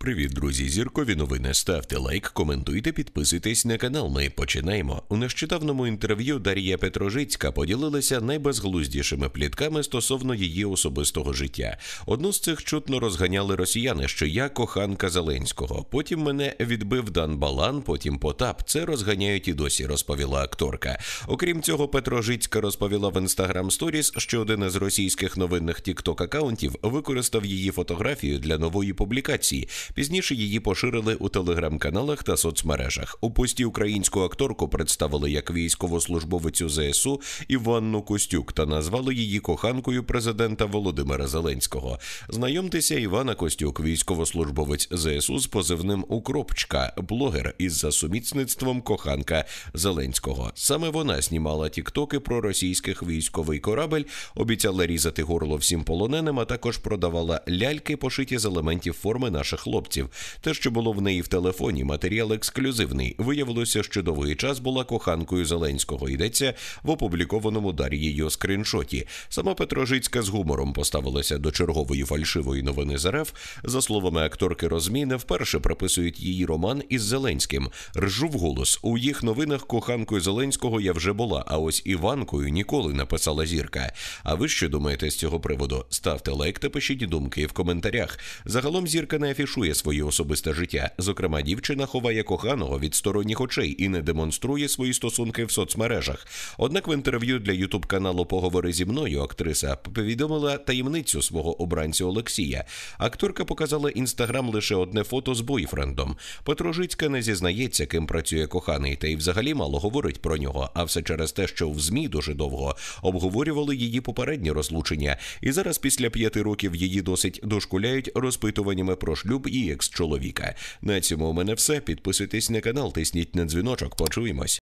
Привіт, друзі! Зіркові новини. Ставте лайк, коментуйте, підписуйтесь на канал. Ми починаємо. У нещодавному інтерв'ю Дарія Петрожицька поділилася найбезглуздішими плітками стосовно її особистого життя. Одну з цих чутно розганяли росіяни, що я коханка Зеленського. Потім мене відбив Дан Балан, потім Потап. Це розганяють і досі, розповіла акторка. Окрім цього, Петрожицька розповіла в Instagram Stories, що один із російських новинних TikTok акаунтів використав її фотографію для нової публікації. Пізніше її поширили у телеграм-каналах та соцмережах. У пості українську акторку представили як військовослужбовицю ЗСУ Іванну Костюк та назвали її коханкою президента Володимира Зеленського. Знайомтеся, Івана Костюк, військовослужбовець ЗСУ з позивним Укропчка, блогер із за сумісництвом коханка Зеленського. Саме вона знімала тіктоки про російських військовий корабель, обіцяла різати горло всім полоненим, а також продавала ляльки, пошиті з елементів форми наших лодок хлопців. Те, що було в неї в телефоні, матеріал ексклюзивний. Виявилося, що довгий час була коханкою Зеленського. Йдеться в опублікованому Дар'єю скріншоті. Сама Петрожицька з гумором поставилася до чергової фальшивої новини з РФ. За словами акторки Розміни, вперше приписують її роман із Зеленським. Ржу в голос у їх новинах коханкою Зеленського я вже була. А ось Іванкою ніколи написала зірка. А ви що думаєте з цього приводу? Ставте лайк та пишіть думки в коментарях. Загалом зірка не афішує демонструє своє особисте життя. Зокрема, дівчина ховає коханого від сторонніх очей і не демонструє свої стосунки в соцмережах. Однак в інтерв'ю для ютуб каналу Поговори зі мною актриса повідомила таємницю свого обранця Олексія. Акторка показала інстаграм лише одне фото з бойфрендом. Петро не зізнається, ким працює коханий, та й взагалі мало говорить про нього. А все через те, що в змі дуже довго обговорювали її попереднє розлучення, і зараз після п'яти років її досить дошкуляють розпитуваннями про шлюб і і екс-чоловіка. На цьому у мене все. Підписуйтесь на канал, тисніть на дзвіночок. Почуємось.